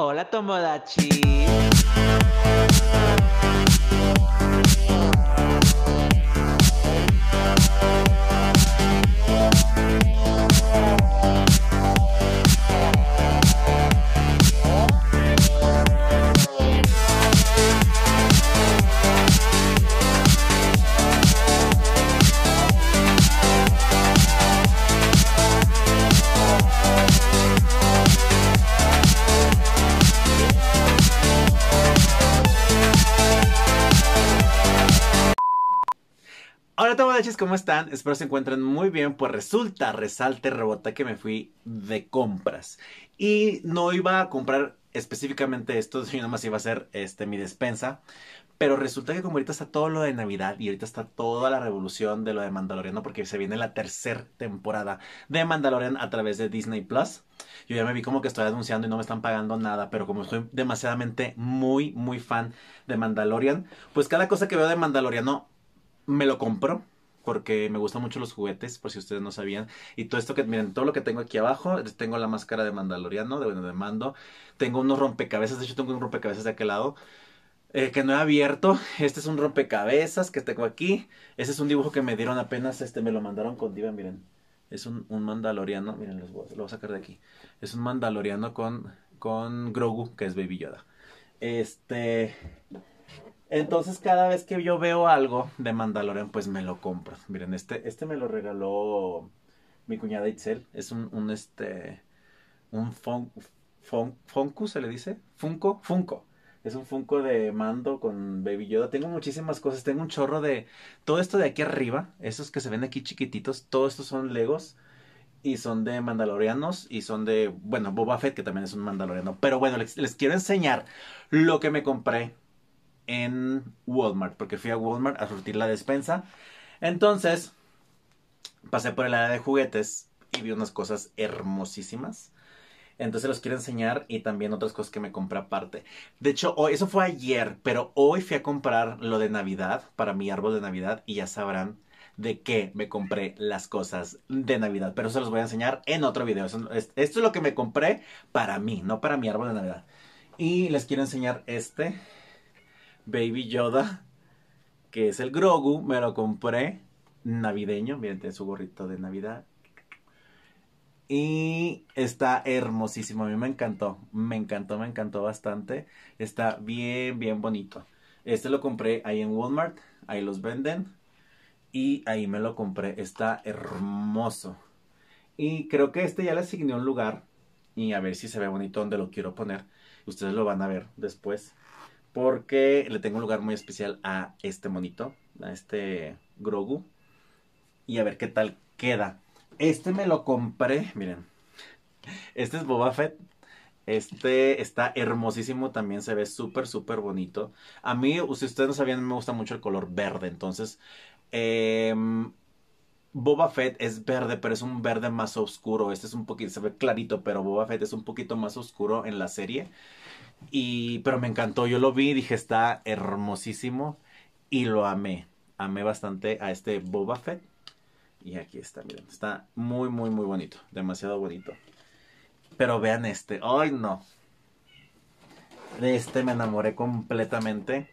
Hola Tomodachi. chis! ¿cómo están? Espero se encuentren muy bien. Pues resulta, resalte, rebota que me fui de compras. Y no iba a comprar específicamente esto, sino más iba a ser este, mi despensa. Pero resulta que como ahorita está todo lo de Navidad y ahorita está toda la revolución de lo de Mandaloriano porque se viene la tercera temporada de Mandalorian a través de Disney Plus. Yo ya me vi como que estoy anunciando y no me están pagando nada, pero como estoy demasiadamente muy, muy fan de Mandalorian, pues cada cosa que veo de Mandaloriano me lo compro porque me gustan mucho los juguetes, por si ustedes no sabían. Y todo esto que, miren, todo lo que tengo aquí abajo, tengo la máscara de Mandaloriano, de, bueno, de Mando. Tengo unos rompecabezas, de hecho tengo un rompecabezas de aquel lado. Eh, que no he abierto. Este es un rompecabezas que tengo aquí. Este es un dibujo que me dieron apenas, este, me lo mandaron con Diva, miren. Es un, mandaloriano, miren, lo voy a sacar de aquí. Es un mandaloriano con, con Grogu, que es Baby Yoda. Este... Entonces cada vez que yo veo algo de Mandalorian, pues me lo compro. Miren, este, este me lo regaló mi cuñada Itzel. Es un, un este, un fun, ¿se le dice? Funko, Funko. Es un Funko de mando con Baby Yoda. Tengo muchísimas cosas. Tengo un chorro de... Todo esto de aquí arriba, esos que se ven aquí chiquititos, todos estos son Legos y son de mandalorianos y son de, bueno, Boba Fett, que también es un mandaloriano. Pero bueno, les, quiero enseñar lo que me compré en Walmart, porque fui a Walmart a surtir la despensa. Entonces, pasé por el área de juguetes y vi unas cosas hermosísimas. Entonces los quiero enseñar y también otras cosas que me compré aparte. De hecho, eso fue ayer, pero hoy fui a comprar lo de Navidad para mi árbol de Navidad y ya sabrán de qué me compré las cosas de Navidad. Pero se los voy a enseñar en otro video. esto es lo que me compré para mí, no para mi árbol de Navidad. Y les quiero enseñar este, Baby Yoda, que es el Grogu, me lo compré navideño, miren, su gorrito de Navidad. Y está hermosísimo, a mí me encantó, me encantó, me encantó bastante. Está bien, bien bonito. Este lo compré ahí en Walmart, ahí los venden. Y ahí me lo compré, está hermoso. Y creo que este ya le asigné un lugar. Y a ver si se ve bonito donde lo quiero poner. Ustedes lo van a ver después porque le tengo un lugar muy especial a este monito, a este Grogu, y a ver qué tal queda. Este me lo compré, miren, este es Boba Fett. Este está hermosísimo, también se ve súper, súper bonito. A mí, si ustedes no sabían, me gusta mucho el color verde. Entonces, em, Boba Fett es verde, pero es un verde más oscuro. Este es un poquito, se ve clarito, pero Boba Fett es un poquito más oscuro en la serie. Y, pero me encantó, yo lo vi, y dije, está hermosísimo y lo amé. Amé bastante a este Boba Fett. Y aquí está, miren, está muy, muy, muy bonito, demasiado bonito. Pero vean este, ay no. De este me enamoré completamente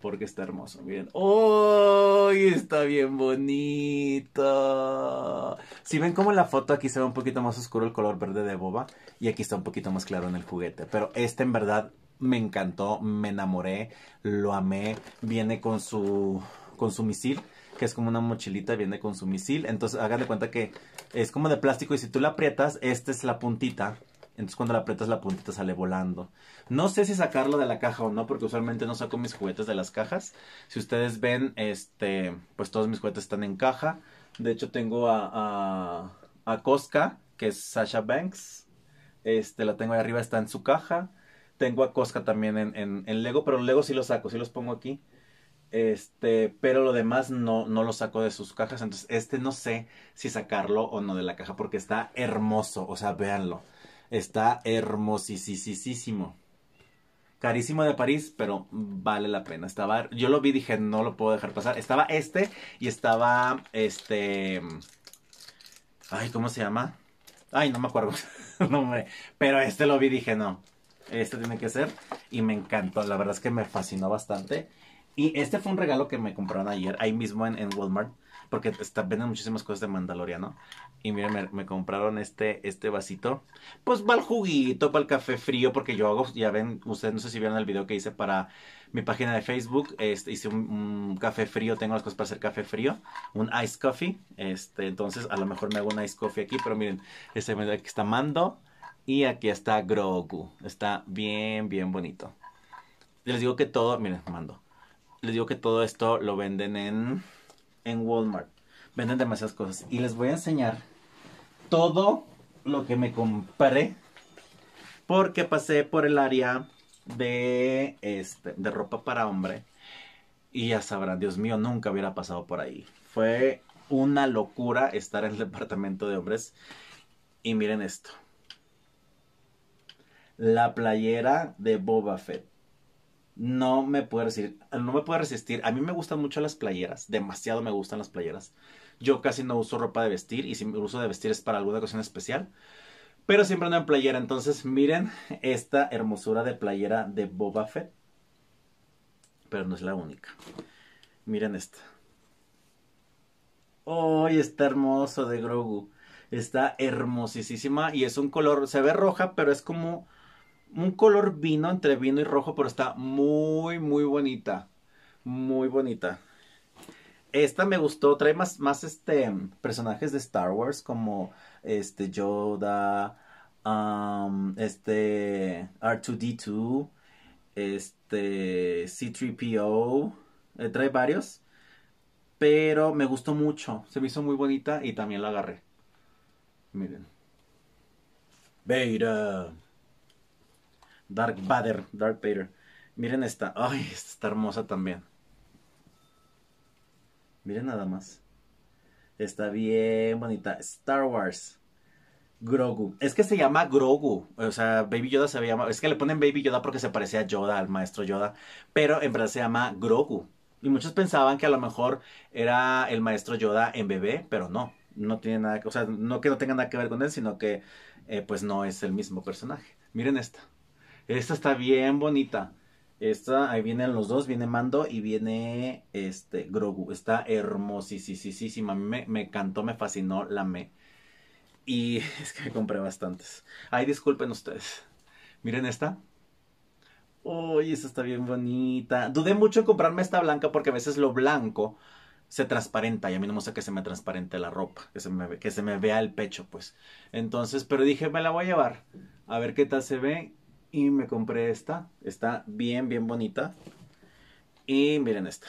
porque está hermoso. Miren, ¡Oh, está bien bonito. Si ven como en la foto aquí se ve un poquito más oscuro el color verde de boba y aquí está un poquito más claro en el juguete, pero este en verdad me encantó, me enamoré, lo amé. Viene con su con su misil que es como una mochilita, viene con su misil. Entonces, hagan de cuenta que es como de plástico y si tú la aprietas, esta es la puntita entonces cuando la aprietas la puntita sale volando. No sé si sacarlo de la caja o no, porque usualmente no saco mis juguetes de las cajas. Si ustedes ven, este, pues todos mis juguetes están en caja. De hecho tengo a, a, Cosca, que es Sasha Banks. Este, la tengo ahí arriba, está en su caja. Tengo a Cosca también en, Lego, pero Lego sí los saco, sí los pongo aquí. Este, pero lo demás no, no lo saco de sus cajas. Entonces, este no sé si sacarlo o no de la caja porque está hermoso. O sea, véanlo. Está hermosísimo. Carísimo de París, pero vale la pena. Estaba, yo lo vi, dije, no lo puedo dejar pasar. Estaba este y estaba este... Ay, ¿cómo se llama? Ay, no me acuerdo. no, Pero este lo vi, dije, no. Este tiene que ser. Y me encantó. La verdad es que me fascinó bastante. Y este fue un regalo que me compraron ayer, ahí mismo en Walmart porque venden muchísimas cosas de ¿no? Y miren, me, compraron este, este vasito. Pues va el juguito, para el café frío, porque yo hago, ya ven, ustedes no sé si vieron el video que hice para mi página de Facebook. Este, hice un, café frío, tengo las cosas para hacer café frío, un ice coffee. Este, entonces a lo mejor me hago un ice coffee aquí, pero miren, este aquí está Mando y aquí está Grogu. Está bien, bien bonito. Les digo que todo, miren, Mando. Les digo que todo esto lo venden en en Walmart. Venden demasiadas cosas. Y les voy a enseñar todo lo que me compré. Porque pasé por el área de, este, de ropa para hombre. Y ya sabrán, Dios mío, nunca hubiera pasado por ahí. Fue una locura estar en el departamento de hombres. Y miren esto. La playera de Boba Fett no me puedo resistir, no me puedo resistir. A mí me gustan mucho las playeras, demasiado me gustan las playeras. Yo casi no uso ropa de vestir y si uso de vestir es para alguna ocasión especial. Pero siempre ando en playera, entonces miren esta hermosura de playera de Boba Fett. Pero no es la única. Miren esta. ¡Ay, está hermoso de Grogu! Está hermosísima y es un color, se ve roja, pero es como un color vino, entre vino y rojo, pero está muy, muy bonita. Muy bonita. Esta me gustó, trae más, más este, personajes de Star Wars como este Yoda, este R2D2, este C3PO, eh, trae varios, pero me gustó mucho, se me hizo muy bonita y también la agarré. Miren. Beta. Dark Vader, Dark Vader. Miren esta. Ay, esta está hermosa también. Miren nada más. Está bien bonita. Star Wars. Grogu. Es que se llama Grogu. O sea, Baby Yoda se llama. Es que le ponen Baby Yoda porque se parecía a Yoda, al maestro Yoda. Pero en verdad se llama Grogu. Y muchos pensaban que a lo mejor era el maestro Yoda en bebé, pero no. No tiene nada que. O sea, no que no tenga nada que ver con él, sino que eh, pues no es el mismo personaje. Miren esta. Esta está bien bonita. Esta, ahí vienen los dos, viene Mando y viene este Grogu. Está hermosísima. Me, me encantó, me fascinó, la me. Y es que me compré bastantes. Ay, disculpen ustedes. Miren esta. Uy, esta está bien bonita. Dudé mucho en comprarme esta blanca porque a veces lo blanco se transparenta y a mí no me gusta que se me transparente la ropa, que se me, que se me vea el pecho, pues. Entonces, pero dije, me la voy a llevar. A ver qué tal se ve. Y me compré esta. Está bien, bien bonita. Y miren esta.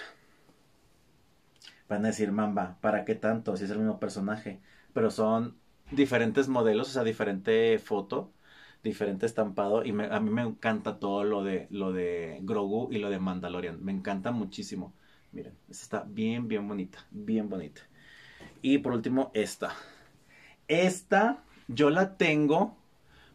Van a decir, mamba, ¿para qué tanto? Si es el mismo personaje. Pero son diferentes modelos, o sea, diferente foto, diferente estampado. Y a mí me encanta todo lo de, lo de Grogu y lo de Mandalorian. Me encanta muchísimo. Miren, esta está bien, bien bonita. Bien bonita. Y por último, esta. Esta yo la tengo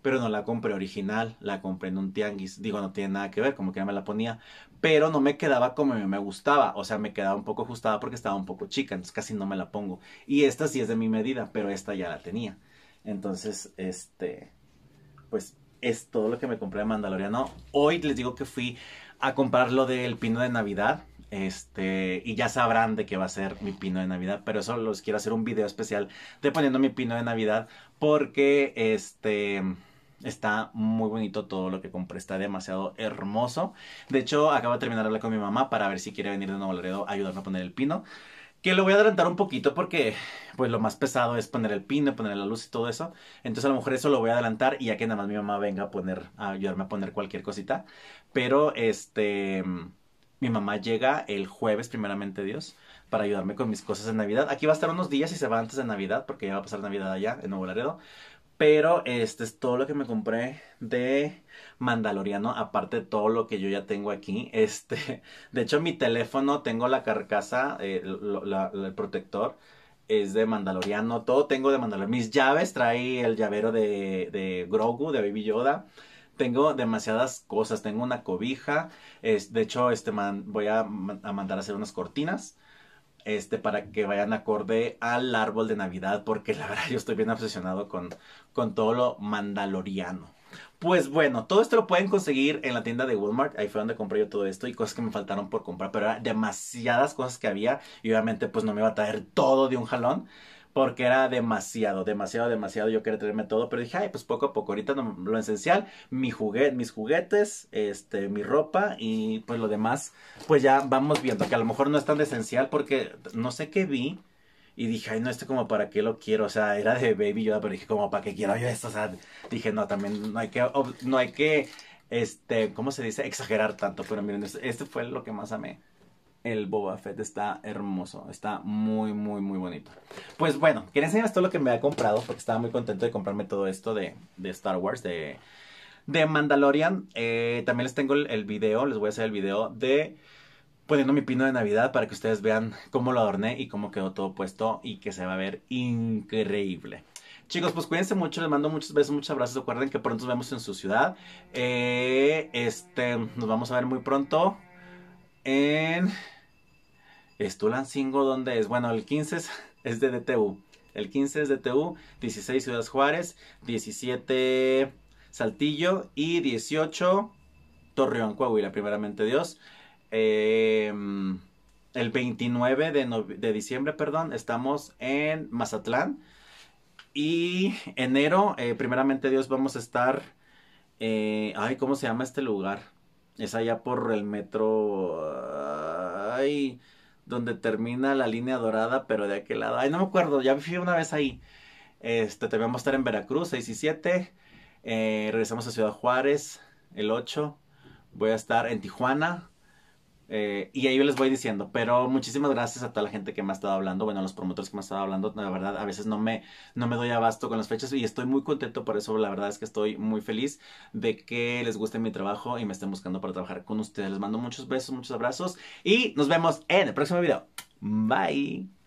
pero no la compré original, la compré en un tianguis. Digo, no tiene nada que ver, como que ya me la ponía, pero no me quedaba como me gustaba, o sea, me quedaba un poco ajustada porque estaba un poco chica, entonces casi no me la pongo. Y esta sí es de mi medida, pero esta ya la tenía. Entonces, este, pues es todo lo que me compré de Mandaloriano. Hoy les digo que fui a comprar lo del pino de Navidad. Este, y ya sabrán de qué va a ser mi pino de Navidad, pero solo los quiero hacer un video especial de poniendo mi pino de Navidad porque este Está muy bonito todo lo que compré, está demasiado hermoso. De hecho, acabo de terminar de hablar con mi mamá para ver si quiere venir de Nuevo Laredo a ayudarme a poner el pino. Que lo voy a adelantar un poquito porque pues lo más pesado es poner el pino, poner la luz y todo eso. Entonces a lo mejor eso lo voy a adelantar y ya que nada más mi mamá venga a poner, ayudarme a poner cualquier cosita. Pero este, mi mamá llega el jueves, primeramente Dios, para ayudarme con mis cosas en Navidad. Aquí va a estar unos días y se va antes de Navidad porque ya va a pasar Navidad allá en Nuevo Laredo. Pero este es todo lo que me compré de Mandaloriano, aparte de todo lo que yo ya tengo aquí. Este, de hecho, mi teléfono tengo la carcasa, eh, el protector es de Mandaloriano. Todo tengo de Mandaloriano. Mis llaves trae el llavero de, de Grogu, de Baby Yoda tengo demasiadas cosas. Tengo una cobija. Es, de hecho, este man, voy a, a, mandar a hacer unas cortinas este, para que vayan acorde al árbol de Navidad, porque la verdad yo estoy bien obsesionado con, con todo lo mandaloriano. Pues bueno, todo esto lo pueden conseguir en la tienda de Walmart. Ahí fue donde compré yo todo esto y cosas que me faltaron por comprar, pero eran demasiadas cosas que había y obviamente pues no me iba a traer todo de un jalón porque era demasiado, demasiado, demasiado. Yo quería tenerme todo, pero dije, ay, pues poco a poco, ahorita lo esencial, mi juguete, mis juguetes, este, mi ropa y pues lo demás, pues ya vamos viendo, que a lo mejor no es tan esencial porque no sé qué vi. Y dije, ay, no, esto como para qué lo quiero. O sea, era de Baby yo, pero dije, como para qué quiero yo esto. O sea, dije, no, también no hay que, no hay que, este, ¿cómo se dice? Exagerar tanto. Pero miren, este fue lo que más amé el Boba Fett está hermoso, está muy, muy, muy bonito. Pues bueno, quería enseñarles todo lo que me ha comprado, porque estaba muy contento de comprarme todo esto de, Star Wars, de, de Mandalorian. Eh, también les tengo el, video, les voy a hacer el video de poniendo mi pino de Navidad para que ustedes vean cómo lo adorné y cómo quedó todo puesto y que se va a ver increíble. Chicos, pues cuídense mucho, les mando muchos besos, muchos abrazos. Recuerden que pronto nos vemos en su ciudad. Eh, este, nos vamos a ver muy pronto en Estulancingo, ¿dónde es? Bueno, el 15 es, de DTU. El 15 es DTU, 16 Ciudad Juárez, 17 Saltillo y 18 Torreón, Coahuila, primeramente Dios. Em, el 29 de, diciembre, perdón, estamos en Mazatlán. Y enero, eh, primeramente Dios, vamos a estar... Eh, ay, ¿cómo se llama este lugar? Es allá por el metro... Ay, donde termina la línea dorada, pero de aquel lado. Ay, no me acuerdo, ya fui una vez ahí. Este, te voy a estar en Veracruz, 6 y 7. Eh, regresamos a Ciudad Juárez, el 8. Voy a estar en Tijuana, eh, y ahí les voy diciendo, pero muchísimas gracias a toda la gente que me ha estado hablando, bueno, a los promotores que me han estado hablando, la verdad, a veces no me, no me doy abasto con las fechas y estoy muy contento por eso, la verdad es que estoy muy feliz de que les guste mi trabajo y me estén buscando para trabajar con ustedes. Les mando muchos besos, muchos abrazos y nos vemos en el próximo video. Bye.